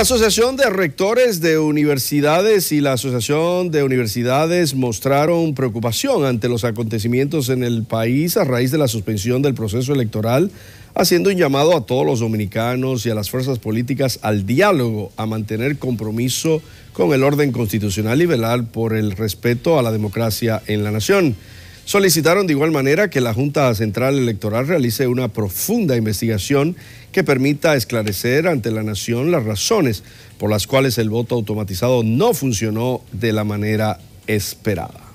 La Asociación de Rectores de Universidades y la Asociación de Universidades mostraron preocupación ante los acontecimientos en el país a raíz de la suspensión del proceso electoral, haciendo un llamado a todos los dominicanos y a las fuerzas políticas al diálogo, a mantener compromiso con el orden constitucional y velar por el respeto a la democracia en la nación. Solicitaron de igual manera que la Junta Central Electoral realice una profunda investigación que permita esclarecer ante la nación las razones por las cuales el voto automatizado no funcionó de la manera esperada.